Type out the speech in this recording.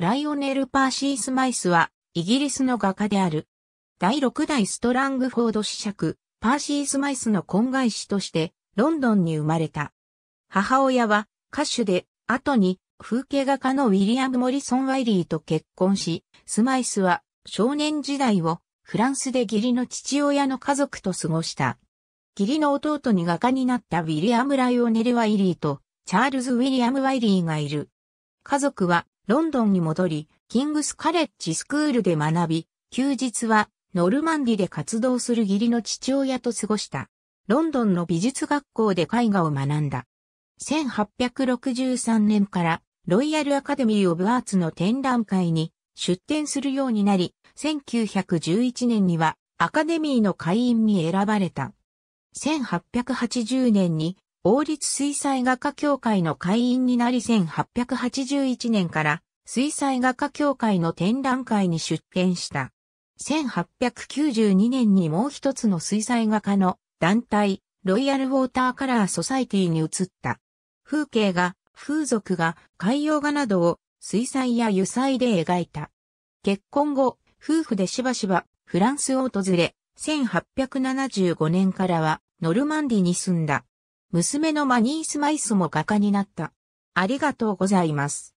ライオネル・パーシース・マイスは、イギリスの画家である。第6代ストラングフォード子爵、パーシース・マイスの婚外子として、ロンドンに生まれた。母親は、歌手で、後に、風景画家のウィリアム・モリソン・ワイリーと結婚し、スマイスは、少年時代を、フランスで義理の父親の家族と過ごした。義理の弟に画家になったウィリアム・ライオネル・ワイリーと、チャールズ・ウィリアム・ワイリーがいる。家族はロンドンに戻り、キングスカレッジスクールで学び、休日はノルマンディで活動する義理の父親と過ごした。ロンドンの美術学校で絵画を学んだ。1863年からロイヤルアカデミー・オブ・アーツの展覧会に出展するようになり、1911年にはアカデミーの会員に選ばれた。1880年に王立水彩画家協会の会員になり1881年から水彩画家協会の展覧会に出展した。1892年にもう一つの水彩画家の団体、ロイヤルウォーターカラーソサイティに移った。風景が、風俗が、海洋画などを水彩や油彩で描いた。結婚後、夫婦でしばしばフランスを訪れ、1875年からはノルマンディに住んだ。娘のマニースマイスも画家になった。ありがとうございます。